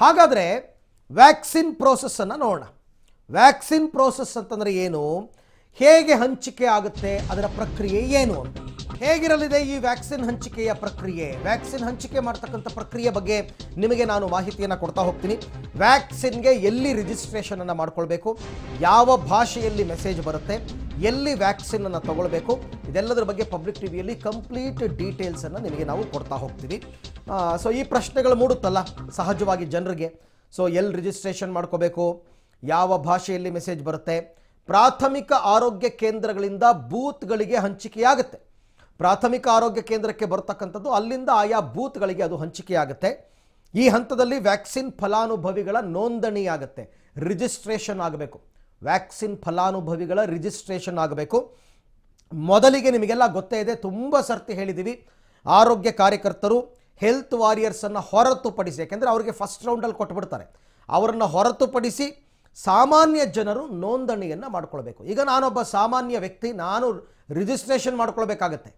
ಹಾಗಾದರೆ ವ್ಯಾಕ್ಸಿನ್ ಪ್ರೋಸೆಸ್ಸನ್ನು ನೋಡೋಣ vaccine process ಅಂತಂದರೆ ಏನು ಹೇಗೆ ಹಂಚಿಕೆ ಆಗುತ್ತೆ ಅದರ ಪ್ರಕ್ರಿಯೆ ಏನು ಹೇಗಿರಲಿದೆ ಈ ವ್ಯಾಕ್ಸಿನ್ ಹಂಚಿಕೆಯ ಪ್ರಕ್ರಿಯೆ ವ್ಯಾಕ್ಸಿನ್ ಹಂಚಿಕೆ ಮಾಡ್ತಕ್ಕಂಥ ಪ್ರಕ್ರಿಯೆ ಬಗ್ಗೆ ನಿಮಗೆ ನಾನು ಮಾಹಿತಿಯನ್ನು ಕೊಡ್ತಾ ಹೋಗ್ತೀನಿ ವ್ಯಾಕ್ಸಿನ್ಗೆ ಎಲ್ಲಿ ರಿಜಿಸ್ಟ್ರೇಷನನ್ನು ಮಾಡ್ಕೊಳ್ಬೇಕು ಯಾವ ಭಾಷೆಯಲ್ಲಿ ಮೆಸೇಜ್ ಬರುತ್ತೆ ಎಲ್ಲಿ ವ್ಯಾಕ್ಸಿನನ್ನು ತಗೊಳ್ಬೇಕು ಇದೆಲ್ಲದರ ಬಗ್ಗೆ ಪಬ್ಲಿಕ್ ಟಿವಿಯಲ್ಲಿ ಕಂಪ್ಲೀಟ್ ಡೀಟೇಲ್ಸನ್ನು ನಿಮಗೆ ನಾವು ಕೊಡ್ತಾ ಹೋಗ್ತೀವಿ ಸೊ ಈ ಪ್ರಶ್ನೆಗಳು ಮೂಡುತ್ತಲ್ಲ ಸಹಜವಾಗಿ ಜನರಿಗೆ ಸೊ ಎಲ್ಲಿ ರಿಜಿಸ್ಟ್ರೇಷನ್ ಮಾಡ್ಕೋಬೇಕು ಯಾವ ಭಾಷೆಯಲ್ಲಿ ಮೆಸೇಜ್ ಬರುತ್ತೆ ಪ್ರಾಥಮಿಕ ಆರೋಗ್ಯ ಕೇಂದ್ರಗಳಿಂದ ಬೂತ್ಗಳಿಗೆ ಹಂಚಿಕೆಯಾಗುತ್ತೆ ಪ್ರಾಥಮಿಕ ಆರೋಗ್ಯ ಕೇಂದ್ರಕ್ಕೆ ಬರತಕ್ಕಂಥದ್ದು ಅಲ್ಲಿಂದ ಆಯಾ ಬೂತ್ಗಳಿಗೆ ಅದು ಹಂಚಿಕೆಯಾಗುತ್ತೆ ಈ ಹಂತದಲ್ಲಿ ವ್ಯಾಕ್ಸಿನ್ ಫಲಾನುಭವಿಗಳ ನೋಂದಣಿ ಆಗುತ್ತೆ ರಿಜಿಸ್ಟ್ರೇಷನ್ ಆಗಬೇಕು ವ್ಯಾಕ್ಸಿನ್ ಫಲಾನುಭವಿಗಳ ರಿಜಿಸ್ಟ್ರೇಷನ್ ಆಗಬೇಕು ಮೊದಲಿಗೆ ನಿಮಗೆಲ್ಲ ಗೊತ್ತೇ ಇದೆ ತುಂಬ ಸರ್ತಿ ಹೇಳಿದ್ದೀವಿ ಆರೋಗ್ಯ ಕಾರ್ಯಕರ್ತರು ಹೆಲ್ತ್ ವಾರಿಯರ್ಸನ್ನು ಹೊರತುಪಡಿಸಿ ಯಾಕೆಂದರೆ ಅವರಿಗೆ ಫಸ್ಟ್ ರೌಂಡಲ್ಲಿ ಕೊಟ್ಬಿಡ್ತಾರೆ ಅವರನ್ನು ಹೊರತುಪಡಿಸಿ ಸಾಮಾನ್ಯ ಜನರು ನೋಂದಣಿಯನ್ನು ಮಾಡಿಕೊಳ್ಬೇಕು ಈಗ ನಾನೊಬ್ಬ ಸಾಮಾನ್ಯ ವ್ಯಕ್ತಿ ನಾನು ರಿಜಿಸ್ಟ್ರೇಷನ್ ಮಾಡ್ಕೊಳ್ಬೇಕಾಗತ್ತೆ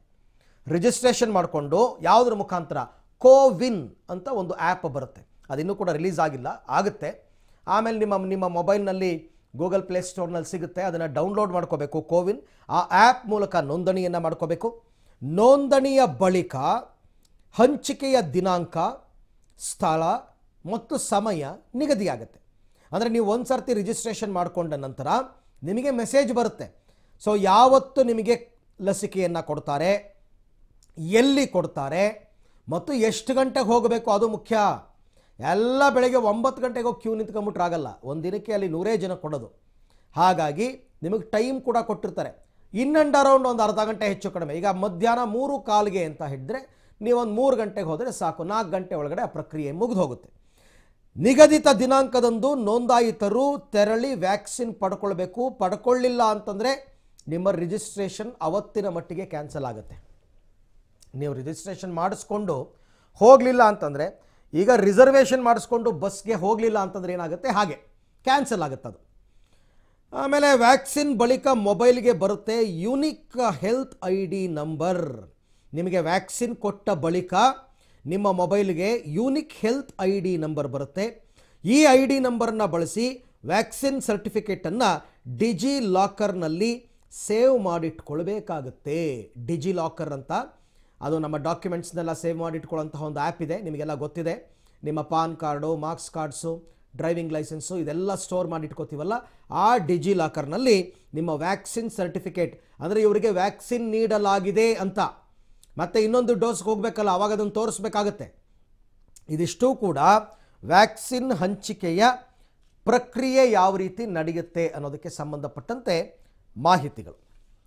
ರಿಜಿಸ್ಟ್ರೇಷನ್ ಮಾಡಿಕೊಂಡು ಯಾವುದ್ರ ಮುಖಾಂತರ ಕೋವಿನ್ ಅಂತ ಒಂದು ಆ್ಯಪ್ ಬರುತ್ತೆ ಅದಿನ್ನೂ ಕೂಡ ರಿಲೀಸ್ ಆಗಿಲ್ಲ ಆಗುತ್ತೆ ಆಮೇಲೆ ನಿಮ್ಮ ನಿಮ್ಮ ಮೊಬೈಲ್ನಲ್ಲಿ ಗೂಗಲ್ ಪ್ಲೇ ಸ್ಟೋರ್ನಲ್ಲಿ ಸಿಗುತ್ತೆ ಅದನ್ನು ಡೌನ್ಲೋಡ್ ಮಾಡ್ಕೋಬೇಕು ಕೋವಿನ್ ಆ ಆ್ಯಪ್ ಮೂಲಕ ನೋಂದಣಿಯನ್ನು ಮಾಡ್ಕೋಬೇಕು ನೋಂದಣಿಯ ಬಳಿಕ ಹಂಚಿಕೆಯ ದಿನಾಂಕ ಸ್ಥಳ ಮತ್ತು ಸಮಯ ನಿಗದಿಯಾಗುತ್ತೆ ಅಂದರೆ ನೀವು ಒಂದು ಸರ್ತಿ ರಿಜಿಸ್ಟ್ರೇಷನ್ ಮಾಡಿಕೊಂಡ ನಂತರ ನಿಮಗೆ ಮೆಸೇಜ್ ಬರುತ್ತೆ ಸೊ ಯಾವತ್ತು ನಿಮಗೆ ಲಸಿಕೆಯನ್ನು ಕೊಡ್ತಾರೆ ಎಲ್ಲಿ ಕೊಡ್ತಾರೆ ಮತ್ತು ಎಷ್ಟು ಗಂಟೆಗೆ ಹೋಗಬೇಕು ಅದು ಮುಖ್ಯ ಎಲ್ಲ ಬೆಳಗ್ಗೆ ಒಂಬತ್ತು ಗಂಟೆಗೆ ಹೋಗಿ ಕ್ಯೂ ನಿಂತ್ಕೊಂಬಿಟ್ರಾಗಲ್ಲ ಒಂದು ದಿನಕ್ಕೆ ಅಲ್ಲಿ ನೂರೇ ಜನ ಕೊಡೋದು ಹಾಗಾಗಿ ನಿಮಗೆ ಟೈಮ್ ಕೂಡ ಕೊಟ್ಟಿರ್ತಾರೆ ಇನ್ ಅಂಡ್ ಅರೌಂಡ್ ಒಂದು ಅರ್ಧ ಗಂಟೆ ಹೆಚ್ಚು ಕಡಿಮೆ ಈಗ ಮಧ್ಯಾಹ್ನ ಮೂರು ಕಾಲ್ಗೆ ಅಂತ ಹೇಳಿದ್ರೆ ನೀವೊಂದು ಮೂರು ಗಂಟೆಗೆ ಹೋದರೆ ಸಾಕು ನಾಲ್ಕು ಗಂಟೆ ಒಳಗಡೆ ಆ ಪ್ರಕ್ರಿಯೆ ಮುಗಿದು ಹೋಗುತ್ತೆ ನಿಗದಿತ ದಿನಾಂಕದಂದು ನೋಂದಾಯಿತರು ತೆರಳಿ ವ್ಯಾಕ್ಸಿನ್ ಪಡ್ಕೊಳ್ಬೇಕು ಪಡ್ಕೊಳ್ಳಿಲ್ಲ ಅಂತಂದರೆ ನಿಮ್ಮ ರಿಜಿಸ್ಟ್ರೇಷನ್ ಅವತ್ತಿನ ಮಟ್ಟಿಗೆ ಕ್ಯಾನ್ಸಲ್ ಆಗುತ್ತೆ ನೀವು ರಿಜಿಸ್ಟ್ರೇಷನ್ ಮಾಡಿಸ್ಕೊಂಡು ಹೋಗಲಿಲ್ಲ ಅಂತಂದರೆ ಈಗ ರಿಸರ್ವೇಷನ್ ಮಾಡಿಸ್ಕೊಂಡು ಬಸ್ಗೆ ಹೋಗಲಿಲ್ಲ ಅಂತಂದರೆ ಏನಾಗುತ್ತೆ ಹಾಗೆ ಕ್ಯಾನ್ಸಲ್ ಆಗುತ್ತೆ ಅದು ಆಮೇಲೆ ವ್ಯಾಕ್ಸಿನ್ ಬಳಿಕ ಮೊಬೈಲ್ಗೆ ಬರುತ್ತೆ unique health I D number ನಿಮಗೆ ವ್ಯಾಕ್ಸಿನ್ ಕೊಟ್ಟ ಬಳಿಕ ನಿಮ್ಮ ಮೊಬೈಲ್ಗೆ unique health I D number ಬರುತ್ತೆ ಈ ಐ ಡಿ ನಂಬರನ್ನು ಬಳಸಿ ವ್ಯಾಕ್ಸಿನ್ ಸರ್ಟಿಫಿಕೇಟನ್ನು ಡಿಜಿ ಲಾಕರ್ನಲ್ಲಿ ಸೇವ್ ಮಾಡಿಟ್ಕೊಳ್ಬೇಕಾಗುತ್ತೆ ಡಿಜಿ ಲಾಕರ್ ಅಂತ ಅದು ನಮ್ಮ ಡಾಕ್ಯುಮೆಂಟ್ಸ್ನೆಲ್ಲ ಸೇವ್ ಮಾಡಿಟ್ಕೊಳ್ಳೋಂತಹ ಒಂದು ಆ್ಯಪ್ ಇದೆ ನಿಮಗೆಲ್ಲ ಗೊತ್ತಿದೆ ನಿಮ್ಮ PAN card marks cards driving licence ಇದೆಲ್ಲ ಸ್ಟೋರ್ ಮಾಡಿಟ್ಕೋತೀವಲ್ಲ ಆ ಡಿಜಿ ಲಾಕರ್ನಲ್ಲಿ ನಿಮ್ಮ ವ್ಯಾಕ್ಸಿನ್ ಸರ್ಟಿಫಿಕೇಟ್ ಅಂದರೆ ಇವರಿಗೆ ವ್ಯಾಕ್ಸಿನ್ ನೀಡಲಾಗಿದೆ ಅಂತ ಮತ್ತು ಇನ್ನೊಂದು ಡೋಸ್ಗೆ ಹೋಗಬೇಕಲ್ಲ ಆವಾಗ ಅದನ್ನು ತೋರಿಸ್ಬೇಕಾಗತ್ತೆ ಇದಿಷ್ಟೂ ಕೂಡ ವ್ಯಾಕ್ಸಿನ್ ಹಂಚಿಕೆಯ ಪ್ರಕ್ರಿಯೆ ಯಾವ ರೀತಿ ನಡೆಯುತ್ತೆ ಅನ್ನೋದಕ್ಕೆ ಸಂಬಂಧಪಟ್ಟಂತೆ ಮಾಹಿತಿಗಳು